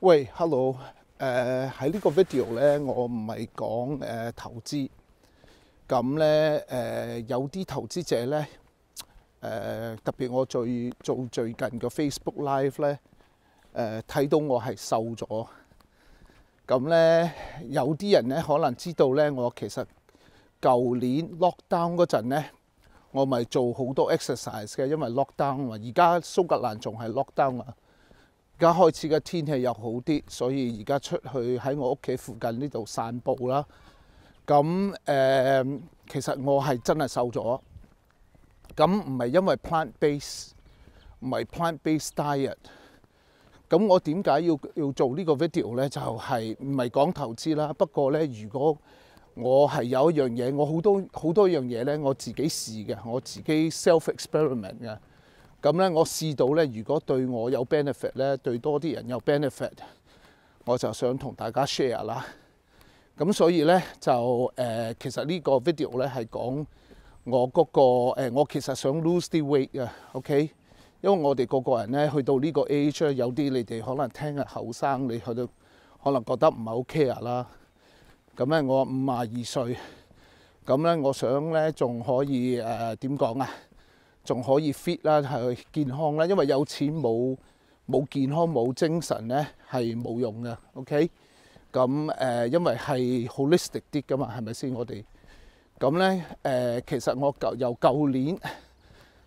喂，hello，誒喺呢個 video 咧，我唔係講誒投資，咁咧誒有啲投資者咧，誒特別我最做最近嘅 Facebook Live 咧，誒睇到我係瘦咗，咁咧有啲人咧可能知道咧，我其實舊年 lock down 嗰陣咧，我咪做好多 exercise 嘅，因為 lock down 啊，而家蘇格蘭仲係 lock down 啊。而家開始嘅天氣又好啲，所以而家出去喺我屋企附近呢度散步啦。咁誒，其實我係真係瘦咗。咁唔係因為 plant base，唔係 plant base diet。咁我點解要要做呢個 video 呢？就係唔係講投資啦。不過呢，如果我係有一樣嘢，我好多好多樣嘢呢，我自己試嘅，我自己 self experiment 嘅。咁咧，我試到咧，如果對我有 benefit 咧，對多啲人有 benefit，我就想同大家 share 啦。咁所以咧就誒，其實呢個 video 咧係講我嗰個我其實想 lose 啲 weight 啊。OK，因為我哋個個人咧去到呢個 age 咧，有啲你哋可能聽日後生，你去到可能覺得唔係好 care 啦。咁咧，我五廿二歲，咁咧我想咧仲可以誒點講啊？仲可以 fit 啦，係健康啦，因為有錢冇冇健康冇精神咧，係冇用嘅。OK，咁誒，因為係 holistic 啲噶嘛，係咪先我哋？咁咧誒，其實我由舊年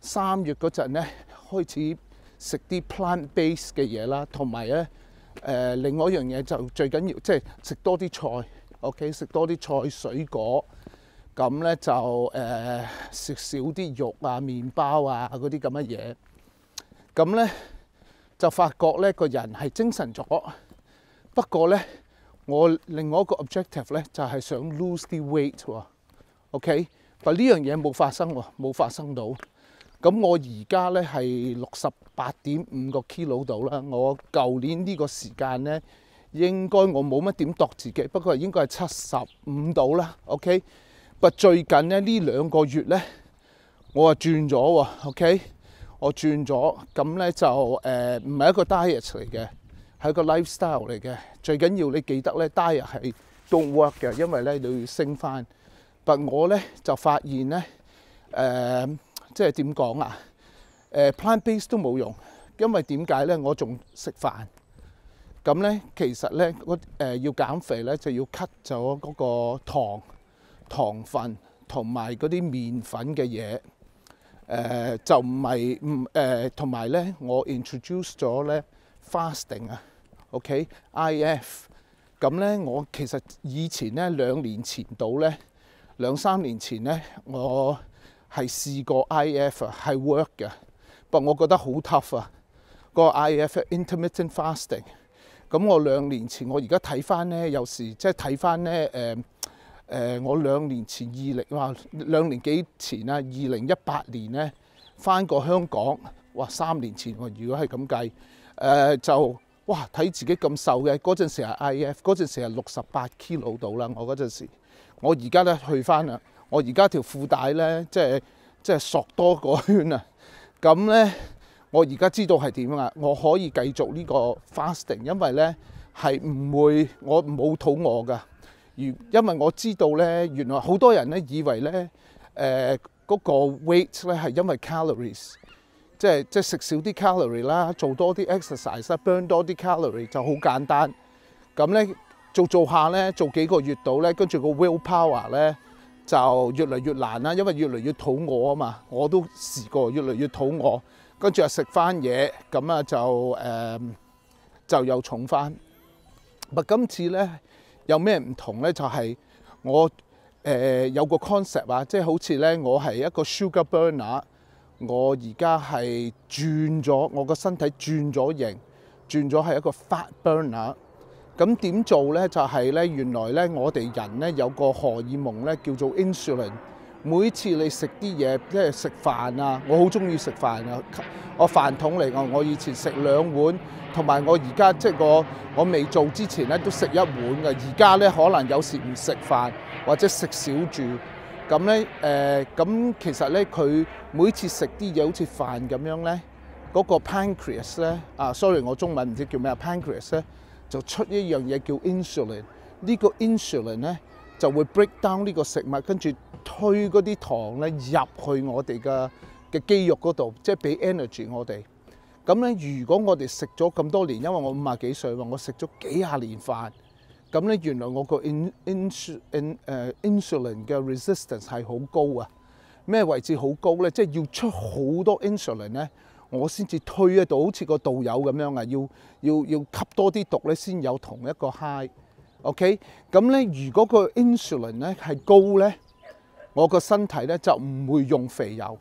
三月嗰陣咧開始食啲 plant base 嘅嘢啦，同埋咧誒，另外一樣嘢就最緊要，即係食多啲菜。OK，食多啲菜水果。咁咧就誒食少啲肉啊、麵包啊嗰啲咁嘅嘢。咁咧就發覺咧個人係精神咗。不過咧，我另外一個 objective 咧就係想 lose 啲 weight 喎。OK，但呢樣嘢冇發生喎，冇發生到。咁我而家咧係六十八點五個 kilo 度啦。我舊年呢個時間咧應該我冇乜點度自己，不過應該係七十五度啦。OK。不過最近咧呢兩個月咧，我啊轉咗喎，OK，我轉咗，咁咧就唔係一個 diet 嚟嘅，係個 lifestyle 嚟嘅。最緊要你記得咧，diet 係 do n t work 嘅，因為咧你要升翻。但我咧就發現咧，誒即係點講啊？誒 plant base 都冇用，因為點解咧？我仲食飯。咁咧，其實咧，我要減肥咧就要 cut 咗嗰個糖。糖分同埋嗰啲面粉嘅嘢，誒就唔係唔誒，同埋咧我 introduce 咗咧 fasting 啊，OK，IF 咁咧我其實以前咧兩年前到咧兩三年前咧，我係試過 IF 係 work 嘅，不過我覺得好 tough 啊，個 IF intermittent fasting，咁我兩年前我而家睇翻咧，有時即係睇翻咧誒。誒，我兩年前二零哇，兩年幾前啊，二零一八年咧，翻過香港，哇，三年前我如果係咁計，誒就哇，睇自己咁瘦嘅，嗰陣時係 i f 嗰陣時係六十八 kilo 度啦，我嗰陣時，我而家咧去翻啦，我而家條褲帶咧，即係即係索多個圈啊，咁咧，我而家知道係點啊，我可以繼續呢個 fasting，因為咧係唔會，我冇肚餓㗎。如因為我知道咧，原來好多人咧以為咧，誒嗰個 weight 咧係因為 calories，即係即係食少啲 calorie 啦，做多啲 exercise 啦，burn 多啲 calorie 就好簡單。咁咧做做下咧，做幾個月到咧，跟住個 willpower 咧就越嚟越難啦，因為越嚟越肚餓啊嘛。我都試過越嚟越肚餓，跟住又食翻嘢，咁啊就誒就又重翻。不今次咧。有咩唔同呢？就係我誒有個 concept 啊，即係好似咧，我係一個 sugar burner，我而家係轉咗，我個身體轉咗型，轉咗係一個 fat burner。咁點做呢？就係咧，原來咧，我哋人咧有個荷爾蒙咧，叫做 insulin。每次你食啲嘢，即係食飯啊！我好中意食飯啊。我飯桶嚟㗎。我以前食兩碗，同埋我而家即係我我未做之前咧都食一碗嘅。而家咧可能有時唔食飯，或者食少住咁咧。誒，咁其實咧，佢每次食啲嘢，好似飯咁樣咧，嗰個 pancreas 咧啊，sorry，我中文唔知叫咩啊，pancreas 咧就出一樣嘢叫 insulin。呢個 insulin 咧就會 break down 呢個食物，跟住。推嗰啲糖咧入去我哋嘅嘅肌肉嗰度，即係俾 energy 我哋。咁咧，如果我哋食咗咁多年，因為我五啊幾歲话我食咗幾廿年飯，咁咧原來我個 in in insulin 嘅 resistance 係好高啊。咩位置好高咧？即係要出好多 insulin 咧，我先至推得到，好似個導友咁樣啊，要要要吸多啲毒咧，先有同一個 high。OK，咁咧如果個 insulin 咧係高咧？我個身體咧就唔會用肥油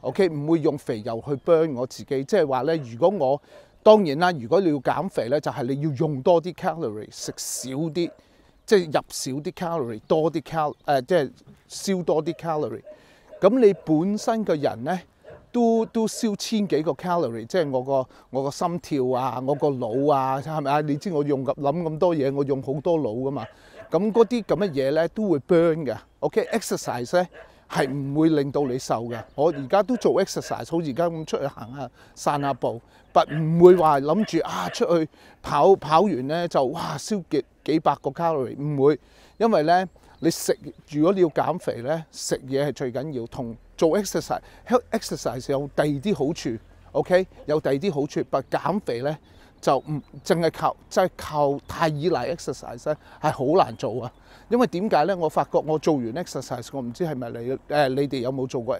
，OK，唔會用肥油去 burn 我自己。即係話咧，如果我當然啦，如果你要減肥咧，就係你要用多啲 calorie，食少啲，即係入少啲 calorie，多啲 cal 誒，即係燒多啲 calorie。咁你本身嘅人咧，都都燒千幾個 calorie，即係我個我個心跳啊，我個腦啊，係咪啊？你知我用諗咁多嘢，我用好多腦噶嘛。咁嗰啲咁嘅嘢咧都會 burn 嘅，OK？exercise 咧係唔會令到你瘦嘅。我而家都做 exercise，好而家咁出去行下、散下步，不唔會話諗住啊出去跑跑完咧就哇消極幾百個 calorie，唔會。因為咧你食，如果你要減肥咧，食嘢係最緊要，同做 exercise。exercise 有第二啲好處，OK？有第二啲好處，不減肥咧。就唔淨係靠，即係靠太依賴 exercise 係好難做啊。因為點解咧？我發覺我做完 exercise，我唔知係咪你誒？你哋有冇做過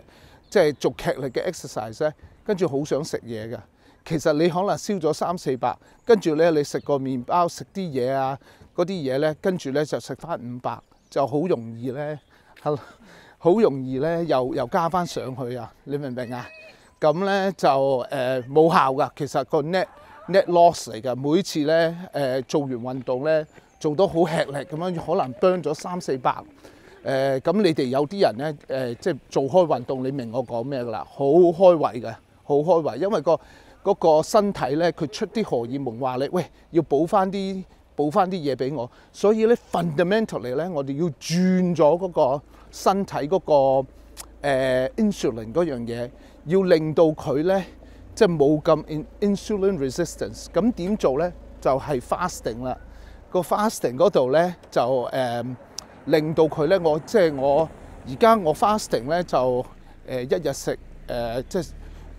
即係做劇力嘅 exercise？跟住好想食嘢嘅，其實你可能燒咗三四百，跟住咧你食個麵包，食啲嘢啊，嗰啲嘢咧，跟住咧就食翻五百，就好容易咧，好容易咧又又加翻上去啊！你明唔明啊？咁咧就誒冇效㗎。其實個 net net loss 嚟㗎，每次咧誒做完運動咧，做到好吃力咁樣，可能啄咗三四百誒，咁你哋有啲人咧誒，即係做開運動，你明我講咩㗎啦？好開胃嘅，好開胃，因為個嗰個身體咧，佢出啲荷爾蒙話你，喂，要補翻啲補翻啲嘢俾我，所以咧 fundamental l y 咧，我哋要轉咗嗰個身體嗰個 insulin 嗰樣嘢，要令到佢咧。即係冇咁 in insulin resistance，咁點做咧？就係 fasting 啦。個 fasting 嗰度咧就誒令到佢咧。我即係我而家我 fasting 咧就誒一日食誒即係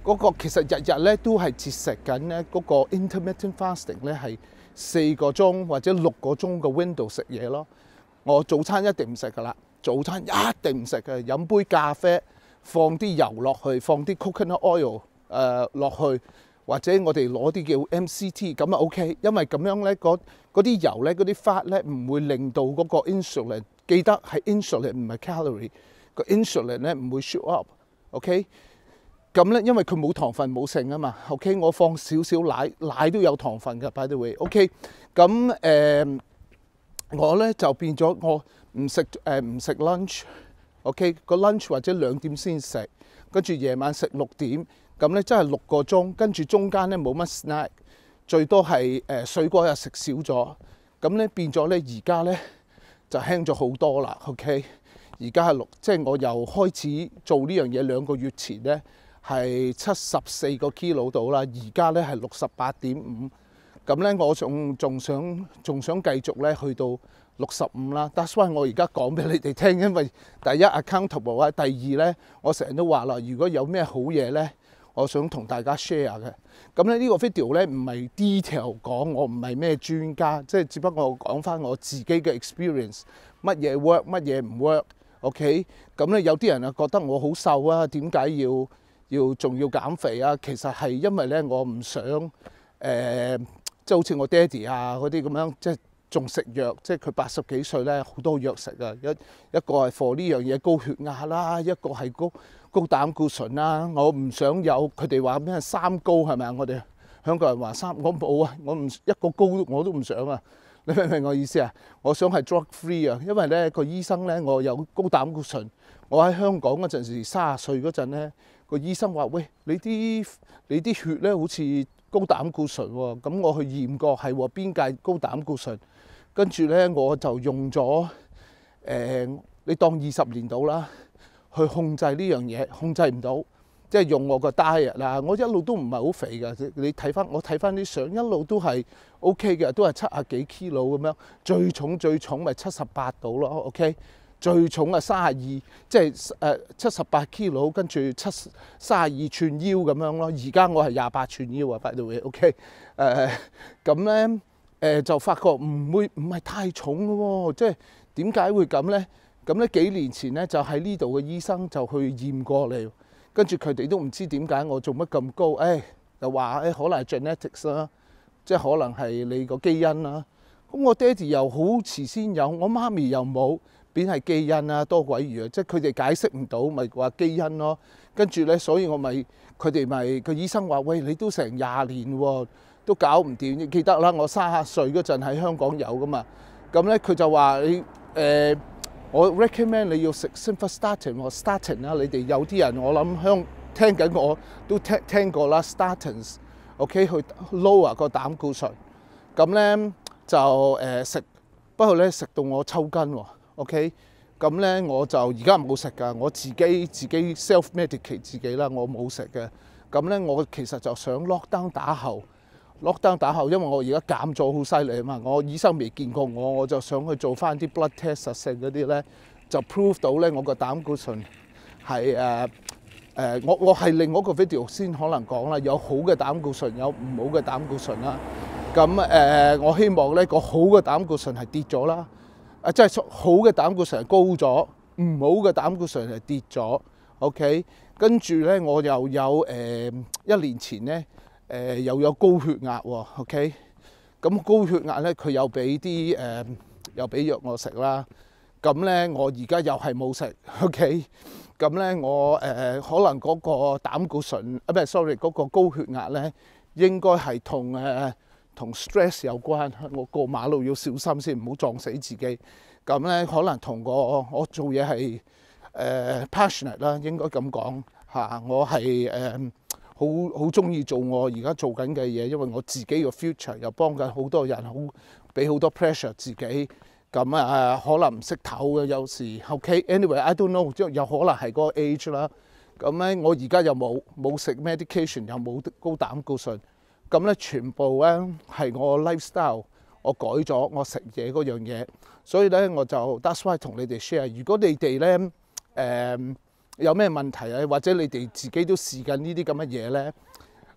嗰個其實日日咧都係節食緊咧嗰個 intermittent fasting 咧係四個鐘或者六個鐘嘅 window 食嘢咯。我早餐一定唔食噶啦，早餐一定唔食嘅，飲杯咖啡放啲油落去，放啲 c o c o n u t oil。誒落去或者我哋攞啲叫 MCT 咁啊，OK，因為咁樣咧，嗰啲油咧，嗰啲 fat 咧唔會令到嗰個 insulin 記得係 insulin 唔係 calorie 個 insulin 咧唔會 shoot up，OK 咁咧，因為佢冇糖分冇性啊嘛。OK，我放少少奶奶都有糖分㗎，by the way，OK 咁誒我咧就變咗我唔食誒唔食 lunch，OK 個 lunch 或者兩點先食，跟住夜晚食六點。咁咧真係六個鐘，跟住中間咧冇乜 snack，最多係誒水果又食少咗，咁咧變咗咧而家咧就輕咗好多啦。OK，而家係六，即係我又開始做呢樣嘢兩個月前咧係七十四個 k i l o 度啦，而家咧係六十八點五，咁咧我仲仲想仲想繼續咧去到六十五啦。但係我而家講俾你哋聽，因為第一 accountable 啊，第二咧我成日都話啦，如果有咩好嘢咧～我想同大家 share 嘅，咁咧呢個 video 咧唔係 detail 講，我唔係咩專家，即係只不過講翻我自己嘅 experience，乜嘢 work，乜嘢唔 work，OK？咁咧有啲人啊覺得我好瘦啊，點解要要仲要減肥啊？其實係因為咧我唔想誒，即係好似我爹哋啊嗰啲咁樣，即係仲食藥，即係佢八十幾歲咧好多藥食啊，一一個係防呢樣嘢高血壓啦，一個係高。高膽固醇啊！我唔想有，佢哋話咩三高係咪啊？我哋香港人話三，我冇啊！我唔一個高我都唔想啊！你明唔明我意思啊？我想係 drug free 啊！因為咧個醫生咧，我有高膽固醇。我喺香港嗰陣時，卅歲嗰陣咧，個醫生話：喂，你啲你啲血咧好似高膽固醇喎。咁我去驗過係喎，邊界高膽固醇。跟住咧我就用咗誒，你當二十年到啦。去控制呢樣嘢，控制唔到，即係用我個 diet 啦。我一路都唔係好肥噶，你睇翻我睇翻啲相，一路都係 OK 嘅，都係七啊幾 kilo 咁樣。最重最重咪七十八度咯，OK。最重啊三啊二，即係誒七十八 kilo，跟住七三啊二寸腰咁樣咯。而家我係廿八寸腰啊，by the way，OK。誒咁咧誒就發覺唔會唔係太重嘅喎，即係點解會咁咧？咁咧幾年前咧，就喺呢度嘅醫生就去驗過嚟，跟住佢哋都唔知點解我做乜咁高，誒又話誒可能係 genetics 啦，即係可能係你個基因啦。咁我爹哋又好遲先有，我媽咪又冇，變係基因啊？多鬼餘啊！即係佢哋解釋唔到，咪話基因咯。跟住咧，所以我咪佢哋咪個醫生話：喂，你都成廿年喎，都搞唔掂。記得啦，我卅歲嗰陣喺香港有噶嘛。咁咧佢就話你誒。我 recommend 你要食 s i m l e s t a t i n 或 statin 啦，你哋有啲人我諗香聽緊我都聽聽過啦，statins，OK？去 lower 個膽固醇，咁咧就誒食，不過咧食到我抽筋喎，OK？咁咧我就而家冇食㗎，我自己自己 self-medicate 自己啦，我冇食嘅，咁咧我其實就想 lock down 打後。lockdown 打後，因為我而家減咗好犀利啊嘛，我醫生未見過我，我就想去做翻啲 blood test 實性嗰啲咧，就 prove 到咧我個膽固醇係誒誒，我我係另外一個 video 先可能講啦，有好嘅膽固醇，有唔好嘅膽固醇啦。咁誒，我希望咧個好嘅膽固醇係跌咗啦，啊即係好嘅膽固醇係高咗，唔好嘅膽固醇係跌咗。OK，跟住咧我又有誒一年前咧。誒又有高血壓喎，OK？咁高血壓咧，佢又俾啲誒，又俾藥我食啦。咁咧，我而家又係冇食，OK？咁咧，我誒可能嗰個膽固醇啊，唔 s o r r y 嗰個高血壓咧，應該係同誒同 stress 有關。我過馬路要小心先，唔好撞死自己。咁咧，可能同個我做嘢係誒 passionate 啦，應該咁講嚇。我係誒。好好中意做我而家做緊嘅嘢，因為我自己個 future 又幫緊好多人，好俾好多 pressure 自己。咁啊，可能唔識唞嘅，有時 OK。Anyway，I don't know，即有可能係嗰個 age 啦。咁咧，我而家又冇冇食 medication，又冇高膽固醇。咁咧，全部咧係我 lifestyle，我改咗，我食嘢嗰樣嘢。所以咧，我就 that's why 同你哋 share。如果你哋咧，誒。有咩問題啊？或者你哋自己都試緊呢啲咁嘅嘢咧？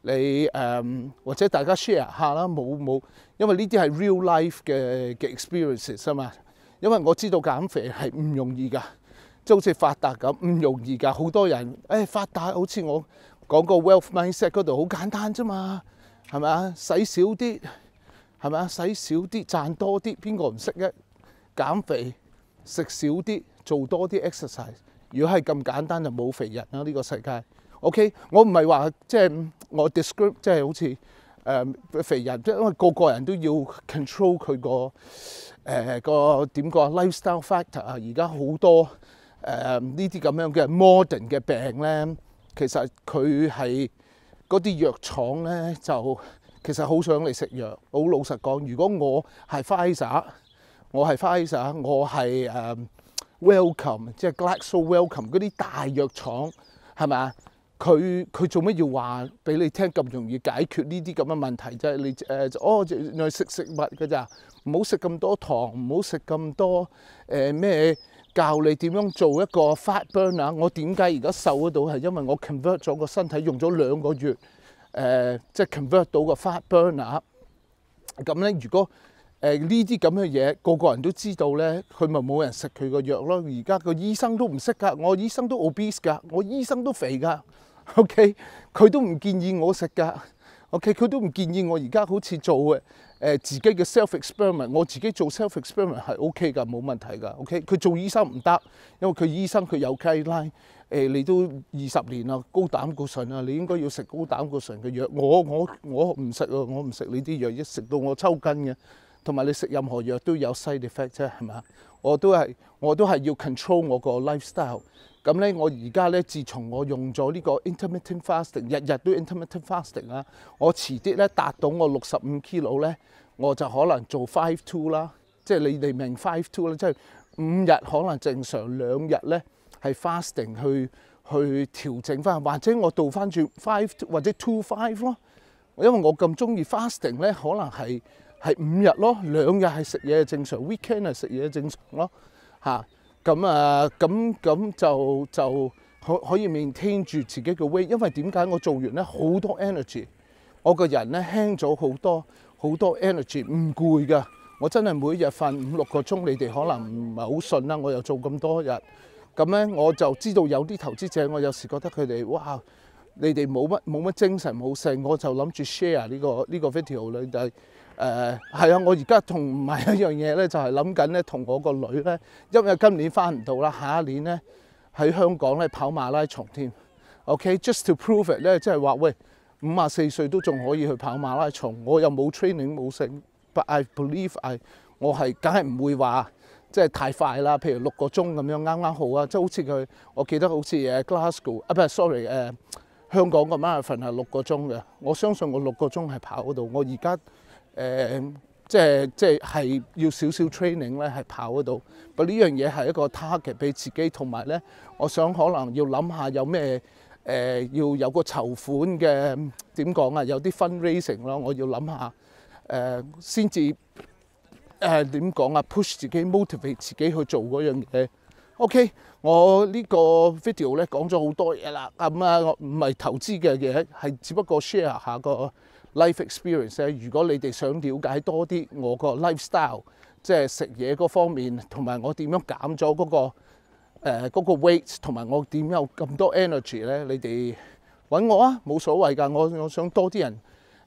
你誒或者大家 share 下啦，冇冇？因為呢啲係 real life 嘅嘅 experiences 啊嘛。因為我知道減肥係唔容易㗎，即好似發達咁唔容易㗎。好多人誒發達，好似我講個 wealth mindset 嗰度好簡單啫嘛，係咪啊？使少啲，係咪啊？使少啲，賺多啲，邊個唔識咧？減肥食少啲，做多啲 exercise。如果係咁簡單就冇肥人啊呢個世界，OK？我唔係話即係我 describe 即係好似誒肥人，即係因為個個人都要 control 佢個誒個點講啊 lifestyle factor 啊。而家好多誒呢啲咁樣嘅 modern 嘅病咧，其實佢係嗰啲藥廠咧就其實好想嚟食藥。好老實講，如果我係 Pharisa，我係 p a r i s a 我係誒。welcome 即係 g l a x o welcome 嗰啲大藥廠係啊？佢佢做乜要話俾你聽咁容易解決呢啲咁嘅問題就係你誒哦，食食物㗎咋？唔好食咁多糖，唔好食咁多誒咩？教你點樣做一個 fat burner。我點解而家瘦得到係因為我 convert 咗個身體用咗兩個月誒，即係 convert 到個 fat burner。咁咧，如果誒呢啲咁嘅嘢，個個人都知道咧，佢咪冇人食佢個藥咯。而家個醫生都唔識㗎，我醫生都 obese 㗎，我醫生都肥㗎。OK，佢都唔建議我食㗎。OK，佢都唔建議我而家好似做嘅誒自己嘅 self experiment。我自己做 self experiment 係 OK 㗎，冇問題㗎。OK，佢做醫生唔得，因為佢醫生佢有 h i line。誒，你都二十年啦，高膽固醇啊，你應該要食高膽固醇嘅藥。我我我唔食啊，我唔食你啲藥，一食到我抽筋嘅。同埋你食任何藥都有 side effect 啫，係咪啊？我都係，我都係要 control 我個 lifestyle。咁咧，我而家咧，自從我用咗呢個 intermittent fasting，日日都 intermittent fasting 啦。我遲啲咧達到我六十五 k i l o 呢，咧，我就可能做 five two 啦。即係你哋明 five two 啦，即係五日可能正常兩日咧，係 fasting 去去調整翻，或者我倒翻轉 five 或者 two five 咯。因為我咁中意 fasting 咧，可能係。係五日咯，兩日係食嘢正常，weekend 係食嘢正常咯嚇。咁啊，咁咁就就可可以 maintain 住自己嘅 weight，因為點解我做完咧好多 energy，我個人咧輕咗好多，好多 energy 唔攰㗎。我真係每日瞓五六個鐘，你哋可能唔係好信啦。我又做咁多日咁咧，我就知道有啲投資者，我有時覺得佢哋哇，你哋冇乜冇乜精神冇性，我就諗住 share 呢個呢個 video 咧就係。誒係啊！我而家同唔係一樣嘢咧，就係諗緊咧同我個女咧，因為今年翻唔到啦，下一年咧喺香港咧跑馬拉松添。OK，just to prove it 咧，即係話喂五啊四歲都仲可以去跑馬拉松，我又冇 training 冇成，but I believe I 我係梗係唔會話即係太快啦。譬如六個鐘咁樣啱啱好啊，即係好似佢我記得好似誒 Glasgow 啊，不 sorry 誒香港個 Marathon 係六個鐘嘅，我相信我六個鐘係跑到我而家。誒即係即係係要少少 training 咧，係跑得到。不呢樣嘢係一個 t a r g e t 俾自己同埋咧。我想可能要諗下有咩誒要有個籌款嘅點講啊，有啲 fundraising 咯。我要諗下誒先至誒點講啊，push 自己 motivate 自己去做嗰樣嘢。OK，我呢個 video 咧講咗好多嘢啦。咁啊，唔係投資嘅嘢，係只不過 share 下個。Life experience 咧，如果你哋想了解多啲我個 lifestyle，即係食嘢嗰方面，同埋我點樣減咗嗰個誒嗰個 weight，同埋我點有咁多 energy 咧，你哋揾我啊，冇所謂㗎。我我想多啲人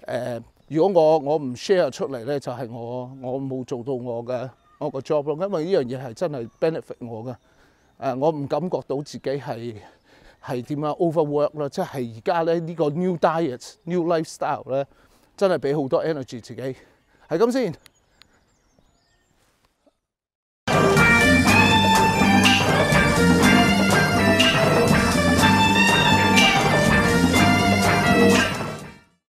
誒，如果我我唔 share 出嚟咧，就係我我冇做到我嘅我個 job 咯，因為呢樣嘢係真係 benefit 我嘅誒，我唔感覺到自己係。係點啊？Overwork 啦，即係而家咧呢個 new diet、new lifestyle 咧，真係俾好多 energy 自己，係咁先。